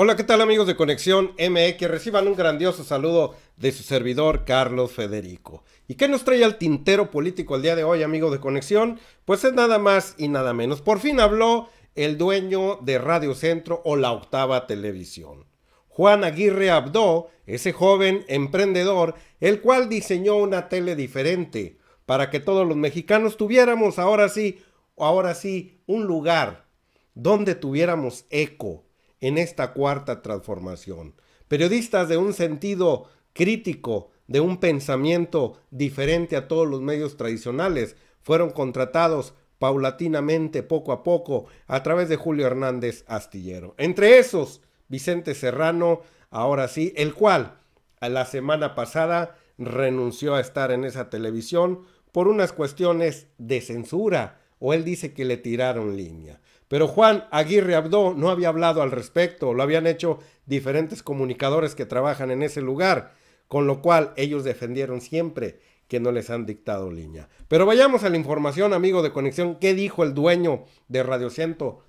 Hola, ¿qué tal amigos de Conexión MX? Reciban un grandioso saludo de su servidor Carlos Federico. ¿Y qué nos trae al tintero político el día de hoy, amigos de Conexión? Pues es nada más y nada menos. Por fin habló el dueño de Radio Centro o la octava televisión. Juan Aguirre Abdó, ese joven emprendedor, el cual diseñó una tele diferente para que todos los mexicanos tuviéramos ahora sí, ahora sí, un lugar donde tuviéramos eco en esta cuarta transformación. Periodistas de un sentido crítico, de un pensamiento diferente a todos los medios tradicionales, fueron contratados paulatinamente, poco a poco, a través de Julio Hernández Astillero. Entre esos, Vicente Serrano, ahora sí, el cual la semana pasada renunció a estar en esa televisión por unas cuestiones de censura, o él dice que le tiraron línea. Pero Juan Aguirre Abdó no había hablado al respecto, lo habían hecho diferentes comunicadores que trabajan en ese lugar, con lo cual ellos defendieron siempre que no les han dictado línea. Pero vayamos a la información, amigo de Conexión. ¿Qué dijo el dueño de Radio Centro,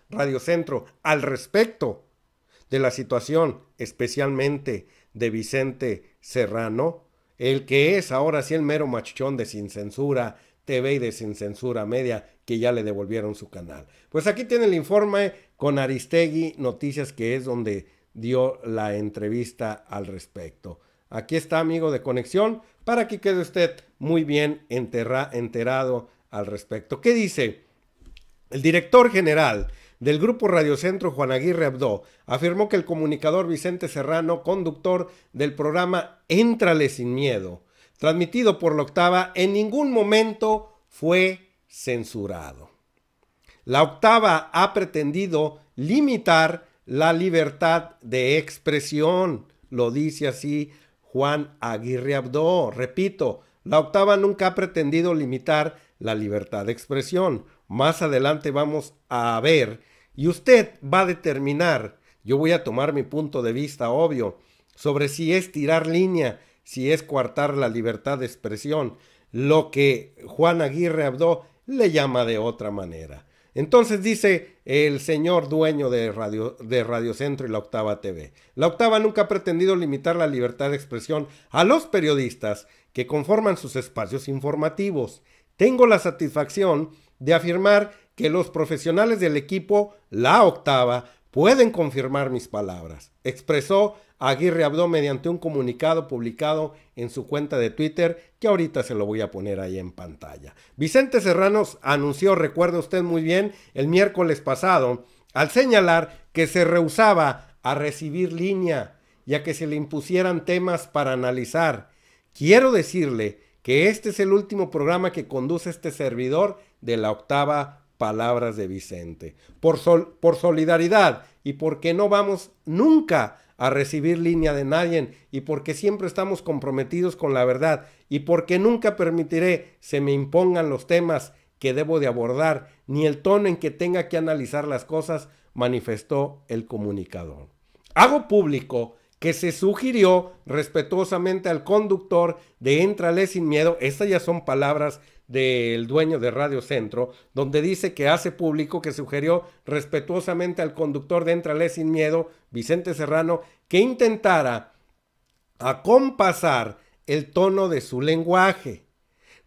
al respecto de la situación, especialmente de Vicente Serrano, el que es ahora sí el mero machón de sin censura, TV y de Sin Censura Media, que ya le devolvieron su canal. Pues aquí tiene el informe con Aristegui Noticias, que es donde dio la entrevista al respecto. Aquí está, amigo de Conexión, para que quede usted muy bien enterado al respecto. ¿Qué dice? El director general del Grupo Radiocentro Juan Aguirre Abdó afirmó que el comunicador Vicente Serrano, conductor del programa Éntrale sin miedo, transmitido por la octava, en ningún momento fue censurado. La octava ha pretendido limitar la libertad de expresión, lo dice así Juan Aguirre Abdo. Repito, la octava nunca ha pretendido limitar la libertad de expresión. Más adelante vamos a ver y usted va a determinar, yo voy a tomar mi punto de vista obvio, sobre si es tirar línea si es coartar la libertad de expresión, lo que Juan Aguirre Abdo le llama de otra manera. Entonces dice el señor dueño de Radio, de Radio Centro y la Octava TV. La Octava nunca ha pretendido limitar la libertad de expresión a los periodistas que conforman sus espacios informativos. Tengo la satisfacción de afirmar que los profesionales del equipo La Octava pueden confirmar mis palabras, expresó Aguirre habló mediante un comunicado publicado en su cuenta de Twitter, que ahorita se lo voy a poner ahí en pantalla. Vicente Serranos anunció, recuerda usted muy bien, el miércoles pasado, al señalar que se rehusaba a recibir línea ya que se le impusieran temas para analizar. Quiero decirle que este es el último programa que conduce este servidor de la octava palabras de Vicente. Por, sol, por solidaridad y porque no vamos nunca a recibir línea de nadie y porque siempre estamos comprometidos con la verdad y porque nunca permitiré se me impongan los temas que debo de abordar ni el tono en que tenga que analizar las cosas, manifestó el comunicador. Hago público que se sugirió respetuosamente al conductor de Éntrale sin miedo, estas ya son palabras del dueño de Radio Centro, donde dice que hace público que sugirió respetuosamente al conductor de Entrale sin miedo, Vicente Serrano, que intentara acompasar el tono de su lenguaje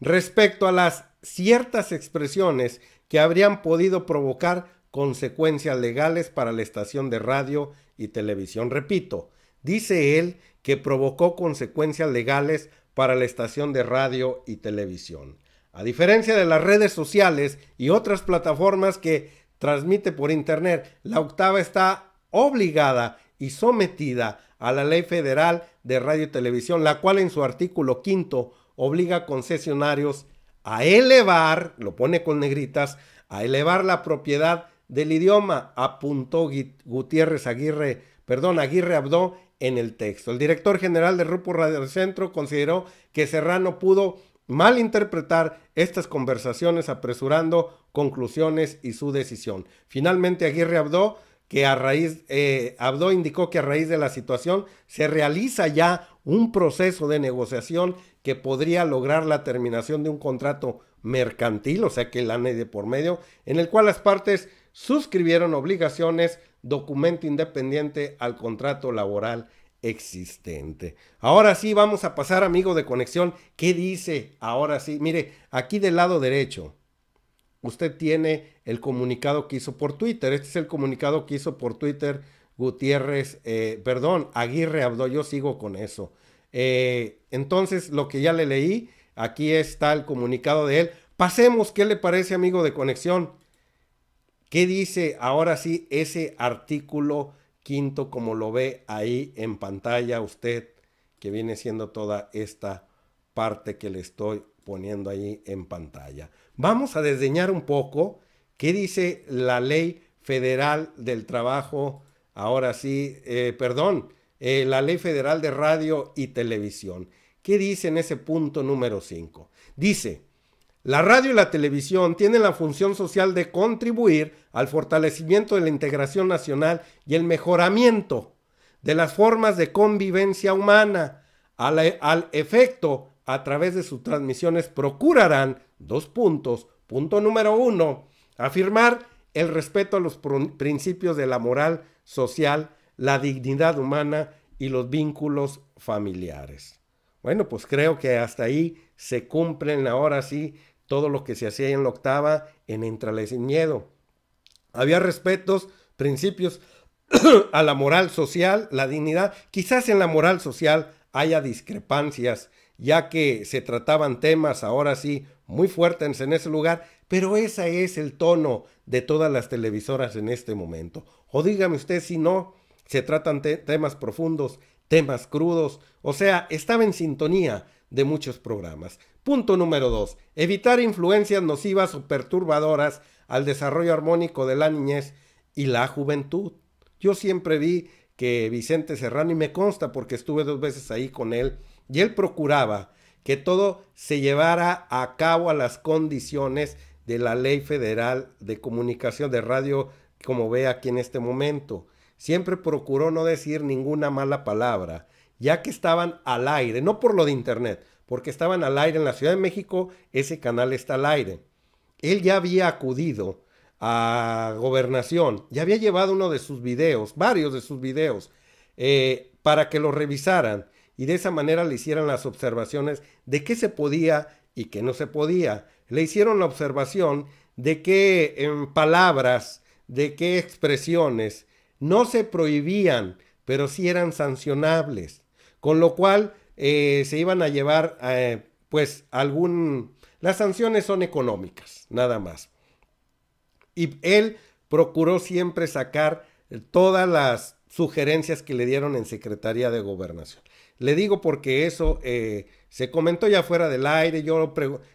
respecto a las ciertas expresiones que habrían podido provocar consecuencias legales para la estación de radio y televisión. Repito, dice él que provocó consecuencias legales para la estación de radio y televisión. A diferencia de las redes sociales y otras plataformas que transmite por Internet, la octava está obligada y sometida a la Ley Federal de Radio y Televisión, la cual en su artículo quinto obliga a concesionarios a elevar, lo pone con negritas, a elevar la propiedad del idioma, apuntó Gutiérrez Aguirre, perdón, Aguirre Abdó en el texto. El director general de Rupo Radio Centro consideró que Serrano pudo malinterpretar estas conversaciones apresurando conclusiones y su decisión. Finalmente, Aguirre Abdo que a raíz, eh, Abdo indicó que a raíz de la situación se realiza ya un proceso de negociación que podría lograr la terminación de un contrato mercantil, o sea que el ANE de por medio, en el cual las partes suscribieron obligaciones, documento independiente al contrato laboral existente. Ahora sí, vamos a pasar, amigo de conexión. ¿Qué dice? Ahora sí, mire, aquí del lado derecho, usted tiene el comunicado que hizo por Twitter. Este es el comunicado que hizo por Twitter Gutiérrez, eh, perdón, Aguirre Abdo. Yo sigo con eso. Eh, entonces, lo que ya le leí, aquí está el comunicado de él. Pasemos, ¿qué le parece, amigo de conexión? ¿Qué dice ahora sí ese artículo? quinto, como lo ve ahí en pantalla usted, que viene siendo toda esta parte que le estoy poniendo ahí en pantalla. Vamos a desdeñar un poco qué dice la ley federal del trabajo, ahora sí, eh, perdón, eh, la ley federal de radio y televisión. ¿Qué dice en ese punto número 5? Dice, la radio y la televisión tienen la función social de contribuir al fortalecimiento de la integración nacional y el mejoramiento de las formas de convivencia humana. Al, e, efecto, a través de sus transmisiones, procurarán dos puntos. Punto número uno, afirmar el respeto a los principios de la moral social, la dignidad humana y los vínculos familiares. Bueno, pues creo que hasta ahí se cumplen ahora sí todo lo que se hacía en la octava en Entrales sin miedo. Había respetos, principios a la moral social, la dignidad. Quizás en la moral social haya discrepancias, ya que se trataban temas ahora sí muy fuertes en ese lugar, pero ese es el tono de todas las televisoras en este momento. O dígame usted si no, se tratan temas profundos, temas crudos, o sea, estaba en sintonía de muchos programas. Punto número 2. Evitar influencias nocivas o perturbadoras al desarrollo armónico de la niñez y la juventud. Yo siempre vi que Vicente Serrano, y me consta porque estuve dos veces ahí con él, y él procuraba que todo se llevara a cabo a las condiciones de la Ley Federal de Comunicación de Radio, como ve aquí en este momento. Siempre procuró no decir ninguna mala palabra ya que estaban al aire, no por lo de internet, porque estaban al aire en la Ciudad de México, ese canal está al aire. Él ya había acudido a gobernación, ya había llevado uno de sus videos, varios de sus videos, eh, para que lo revisaran y de esa manera le hicieran las observaciones de qué se podía y qué no se podía. Le hicieron la observación de qué en palabras, de qué expresiones no se prohibían, pero sí eran sancionables. Con lo cual eh, se iban a llevar eh, pues algún... Las sanciones son económicas, nada más. Y él procuró siempre sacar todas las sugerencias que le dieron en Secretaría de Gobernación. Le digo porque eso eh, se comentó ya fuera del aire, yo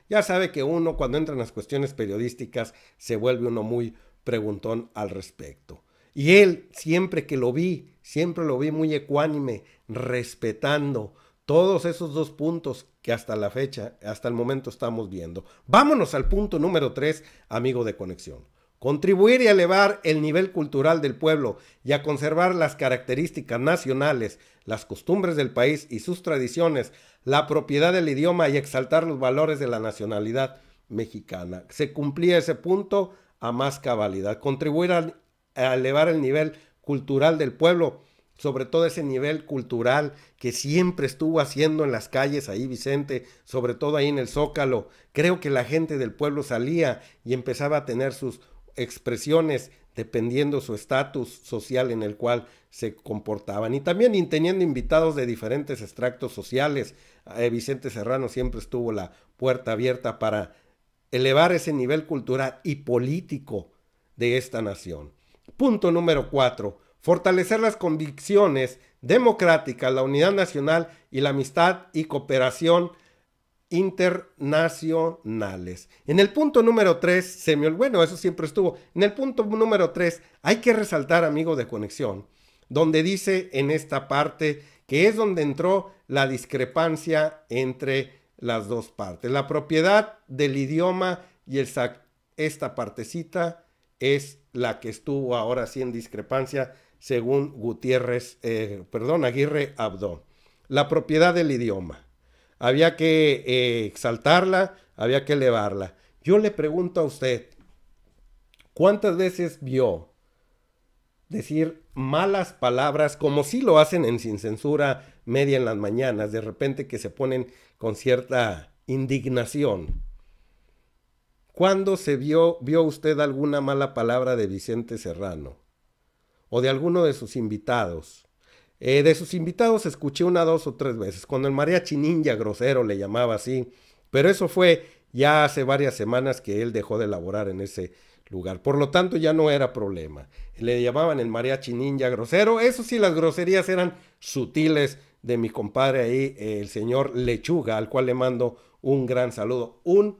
ya sabe que uno cuando entran en las cuestiones periodísticas se vuelve uno muy preguntón al respecto. Y él, siempre que lo vi Siempre lo vi muy ecuánime, respetando todos esos dos puntos que hasta la fecha, hasta el momento estamos viendo. Vámonos al punto número tres, amigo de conexión. Contribuir y elevar el nivel cultural del pueblo y a conservar las características nacionales, las costumbres del país y sus tradiciones, la propiedad del idioma y exaltar los valores de la nacionalidad mexicana. Se cumplía ese punto a más cabalidad. Contribuir a, a elevar el nivel cultural del pueblo, sobre todo ese nivel cultural que siempre estuvo haciendo en las calles ahí Vicente, sobre todo ahí en el Zócalo. Creo que la gente del pueblo salía y empezaba a tener sus expresiones dependiendo su estatus social en el cual se comportaban. Y también teniendo invitados de diferentes extractos sociales. Eh, Vicente Serrano siempre estuvo la puerta abierta para elevar ese nivel cultural y político de esta nación. Punto número cuatro, Fortalecer las convicciones democráticas, la unidad nacional y la amistad y cooperación internacionales. En el punto número 3, bueno, eso siempre estuvo. En el punto número 3, hay que resaltar, amigo de conexión, donde dice en esta parte que es donde entró la discrepancia entre las dos partes. La propiedad del idioma y el, esta partecita es la que estuvo ahora sí en discrepancia, según Gutiérrez, eh, perdón, Aguirre Abdo La propiedad del idioma. Había que eh, exaltarla, había que elevarla. Yo le pregunto a usted, ¿cuántas veces vio decir malas palabras, como si lo hacen en Sin Censura Media en las mañanas, de repente que se ponen con cierta indignación ¿Cuándo se vio, vio usted alguna mala palabra de Vicente Serrano? ¿O de alguno de sus invitados? Eh, de sus invitados escuché una, dos o tres veces, cuando el mariachi ninja grosero le llamaba así, pero eso fue ya hace varias semanas que él dejó de elaborar en ese lugar. Por lo tanto, ya no era problema. Le llamaban el mariachi ninja grosero. Eso sí, las groserías eran sutiles de mi compadre ahí, el señor Lechuga, al cual le mando un gran saludo. Un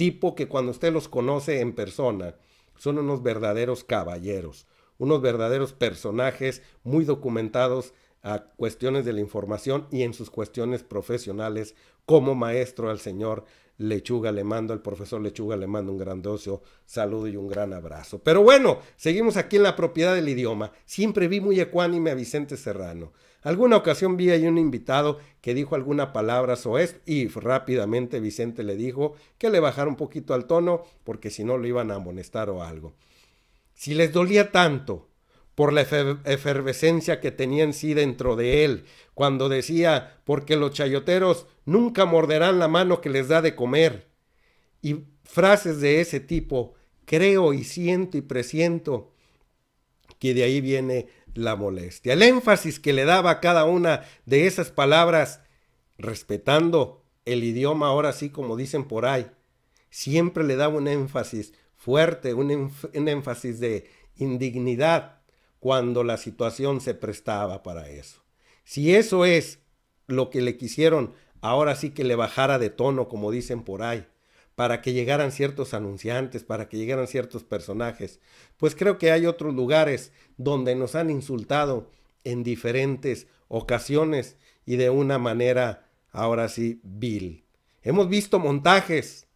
tipo que cuando usted los conoce en persona, son unos verdaderos caballeros, unos verdaderos personajes muy documentados a cuestiones de la información y en sus cuestiones profesionales. Como maestro al señor Lechuga le mando, al profesor Lechuga le mando un grandioso saludo y un gran abrazo. Pero bueno, seguimos aquí en la propiedad del idioma. Siempre vi muy ecuánime a Vicente Serrano. Alguna ocasión vi ahí un invitado que dijo alguna palabra soez y rápidamente Vicente le dijo que le bajara un poquito al tono porque si no lo iban a amonestar o algo. Si les dolía tanto por la efervescencia que tenía en sí dentro de él, cuando decía, porque los chayoteros nunca morderán la mano que les da de comer. Y frases de ese tipo, creo y siento y presiento que de ahí viene la molestia. El énfasis que le daba a cada una de esas palabras, respetando el idioma ahora sí como dicen por ahí, siempre le daba un énfasis fuerte, un, énfasis de indignidad cuando la situación se prestaba para eso. Si eso es lo que le quisieron, ahora sí que le bajara de tono, como dicen por ahí para que llegaran ciertos anunciantes, para que llegaran ciertos personajes. Pues creo que hay otros lugares donde nos han insultado en diferentes ocasiones y de una manera, ahora sí, vil. Hemos visto montajes,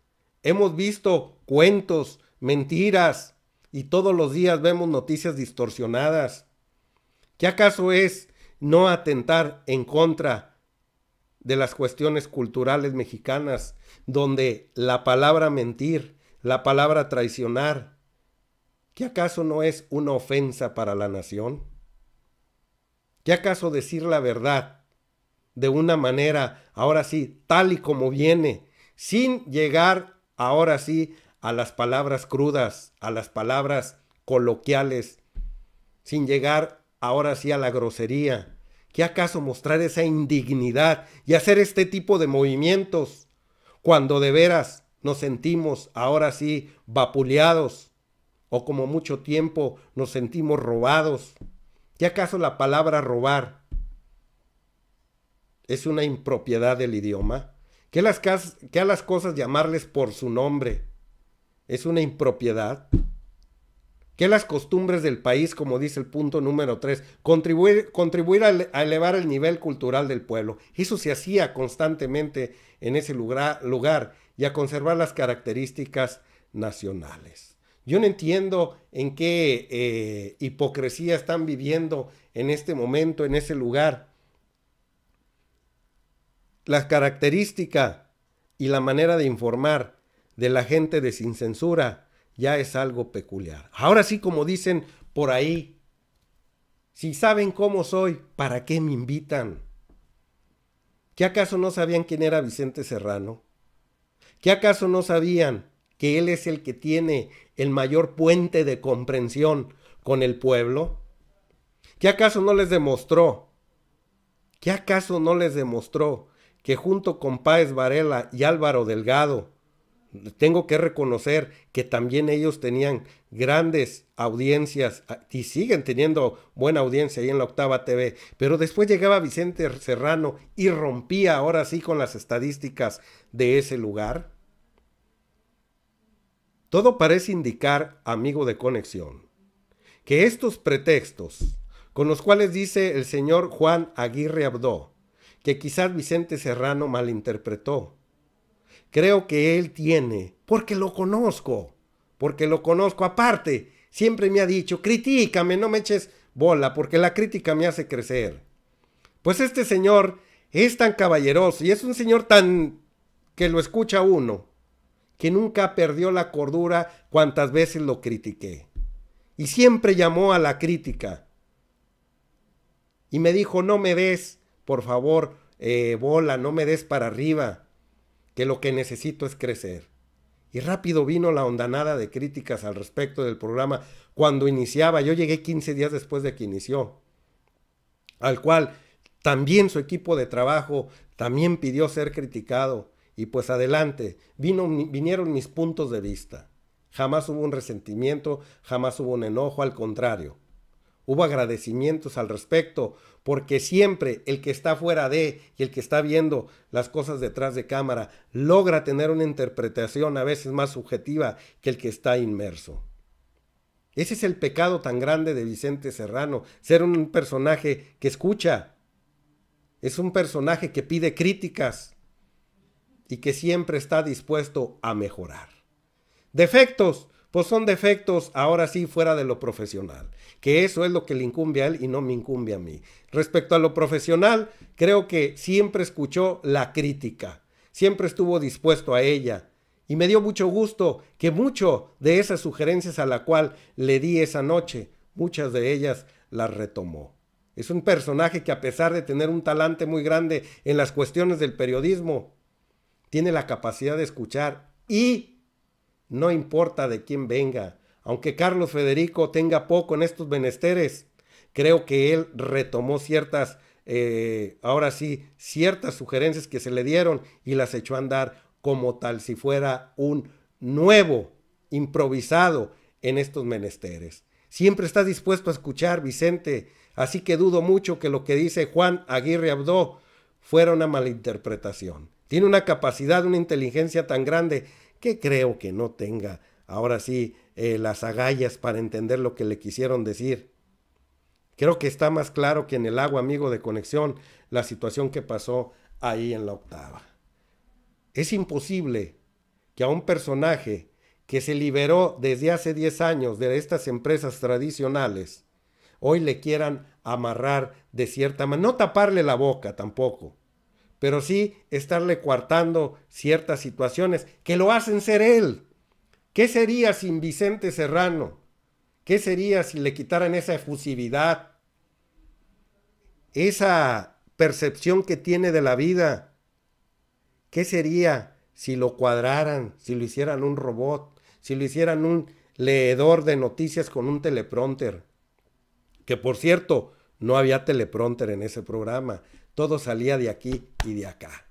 hemos visto cuentos, mentiras, y todos los días vemos noticias distorsionadas. ¿Qué acaso es no atentar en contra de las cuestiones culturales mexicanas, donde la palabra mentir, la palabra traicionar, ¿qué acaso no es una ofensa para la nación? ¿Qué acaso decir la verdad de una manera, ahora sí, tal y como viene, sin llegar ahora sí a las palabras crudas, a las palabras coloquiales, sin llegar ahora sí a la grosería? ¿Qué acaso mostrar esa indignidad y hacer este tipo de movimientos cuando de veras nos sentimos ahora sí vapuleados o como mucho tiempo nos sentimos robados? ¿Qué acaso la palabra robar es una impropiedad del idioma? ¿Qué, las, a las cosas llamarles por su nombre es una impropiedad? que las costumbres del país, como dice el punto número 3, contribuir, contribuir a, elevar el nivel cultural del pueblo. Eso se hacía constantemente en ese lugar, lugar y a conservar las características nacionales. Yo no entiendo en qué eh, hipocresía están viviendo en este momento, en ese lugar. La característica y la manera de informar de la gente de sin censura ya es algo peculiar. Ahora sí, como dicen por ahí, si saben cómo soy, ¿para qué me invitan? ¿Qué acaso no sabían quién era Vicente Serrano? ¿Qué acaso no sabían que él es el que tiene el mayor puente de comprensión con el pueblo? ¿Qué acaso no les demostró? ¿Qué acaso no les demostró que junto con Páez Varela y Álvaro Delgado tengo que reconocer que también ellos tenían grandes audiencias ah, y siguen teniendo buena audiencia ahí en la octava TV, pero después llegaba Vicente Serrano y rompía ahora sí con las estadísticas de ese lugar. Todo parece indicar, amigo de conexión, que estos pretextos con los cuales dice el señor Juan Aguirre Abdó, que quizás Vicente Serrano malinterpretó, Creo que Él tiene, porque lo conozco, porque lo conozco. Aparte, siempre me ha dicho, critícame, no me eches bola, porque la crítica me hace crecer. Pues este señor es tan caballeroso y es un señor tan que lo escucha uno, que nunca perdió la cordura cuantas veces lo critiqué. Y siempre llamó a la crítica. Y me dijo, no me des, por favor, eh, bola, no me des para arriba que lo que necesito es crecer. Y rápido vino la ondanada de críticas al respecto del programa cuando iniciaba. Yo llegué 15 días después de que inició, al cual también su equipo de trabajo también pidió ser criticado. Y pues adelante, vino, vinieron mis puntos de vista. Jamás hubo un resentimiento, jamás hubo un enojo, al contrario. Hubo agradecimientos al respecto, porque siempre el que está fuera de y el que está viendo las cosas detrás de cámara logra tener una interpretación a veces más subjetiva que el que está inmerso. Ese es el pecado tan grande de Vicente Serrano, ser un personaje que escucha, es un personaje que pide críticas y que siempre está dispuesto a mejorar. Defectos, pues son defectos ahora sí fuera de lo profesional, que eso es lo que le incumbe a él y no me incumbe a mí. Respecto a lo profesional, creo que siempre escuchó la crítica, siempre estuvo dispuesto a ella. Y me dio mucho gusto que mucho de esas sugerencias a la cual le di esa noche, muchas de ellas las retomó. Es un personaje que a pesar de tener un talante muy grande en las cuestiones del periodismo, tiene la capacidad de escuchar y no importa de quién venga. Aunque Carlos Federico tenga poco en estos menesteres, creo que él retomó ciertas, eh, ahora sí, ciertas sugerencias que se le dieron y las echó a andar como tal si fuera un nuevo, improvisado en estos menesteres. Siempre está dispuesto a escuchar, Vicente, así que dudo mucho que lo que dice Juan Aguirre Abdó fuera una malinterpretación. Tiene una capacidad, una inteligencia tan grande que creo que no tenga ahora sí eh, las agallas para entender lo que le quisieron decir. Creo que está más claro que en el agua, amigo de conexión, la situación que pasó ahí en la octava. Es imposible que a un personaje que se liberó desde hace 10 años de estas empresas tradicionales, hoy le quieran amarrar de cierta manera, no taparle la boca tampoco, pero sí estarle coartando ciertas situaciones que lo hacen ser él. ¿Qué sería sin Vicente Serrano? ¿Qué sería si le quitaran esa efusividad? Esa percepción que tiene de la vida. ¿Qué sería si lo cuadraran, si lo hicieran un robot, si lo hicieran un leedor de noticias con un teleprompter? Que por cierto, no había teleprompter en ese programa. Todo salía de aquí y de acá.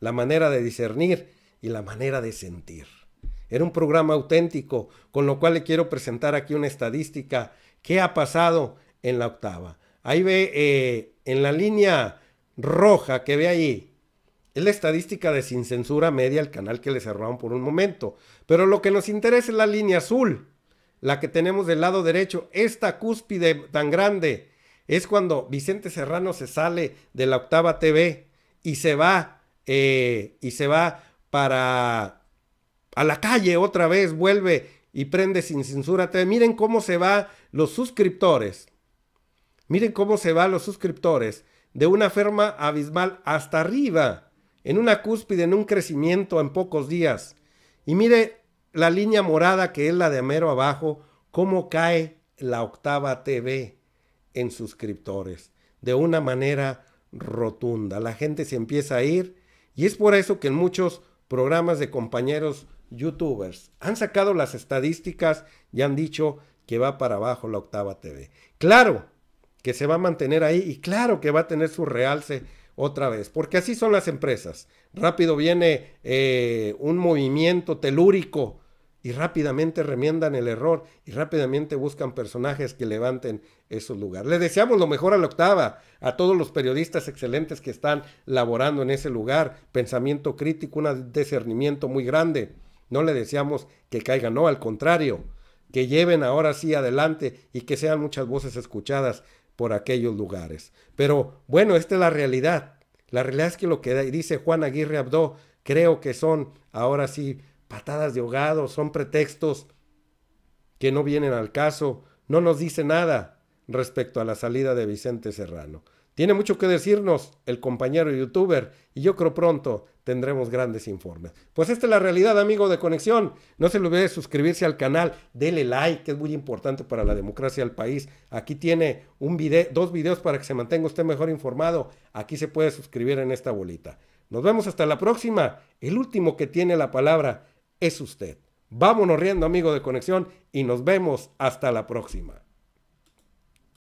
La manera de discernir y la manera de sentir. Era un programa auténtico, con lo cual le quiero presentar aquí una estadística. ¿Qué ha pasado en la octava? Ahí ve eh, en la línea roja que ve ahí. Es la estadística de Sin Censura Media, el canal que le cerraron por un momento. Pero lo que nos interesa es la línea azul, la que tenemos del lado derecho. Esta cúspide tan grande es cuando Vicente Serrano se sale de la octava TV y se va, eh, y se va para a la calle otra vez, vuelve y prende sin censura TV. Miren cómo se va los suscriptores. Miren cómo se va los suscriptores de una ferma abismal hasta arriba, en una cúspide, en un crecimiento en pocos días. Y mire la línea morada que es la de Amero abajo, cómo cae la octava TV en suscriptores de una manera rotunda. La gente se empieza a ir y es por eso que en muchos programas de compañeros youtubers han sacado las estadísticas y han dicho que va para abajo la octava TV. Claro que se va a mantener ahí y claro que va a tener su realce otra vez, porque así son las empresas. Rápido viene eh, un movimiento telúrico y rápidamente remiendan el error y rápidamente buscan personajes que levanten esos lugares. le deseamos lo mejor a la octava, a todos los periodistas excelentes que están laborando en ese lugar, pensamiento crítico, un discernimiento muy grande. No le deseamos que caigan, no, al contrario, que lleven ahora sí adelante y que sean muchas voces escuchadas por aquellos lugares. Pero bueno, esta es la realidad. La realidad es que lo que dice Juan Aguirre Abdó, creo que son ahora sí patadas de ahogado, son pretextos que no vienen al caso, no nos dice nada respecto a la salida de Vicente Serrano. Tiene mucho que decirnos el compañero youtuber y yo creo pronto tendremos grandes informes. Pues esta es la realidad, amigo de Conexión. No se le olvide suscribirse al canal, dele like, que es muy importante para la democracia del país. Aquí tiene un dos videos para que se mantenga usted mejor informado. Aquí se puede suscribir en esta bolita. Nos vemos hasta la próxima. El último que tiene la palabra es usted. Vámonos riendo amigo de conexión y nos vemos hasta la próxima.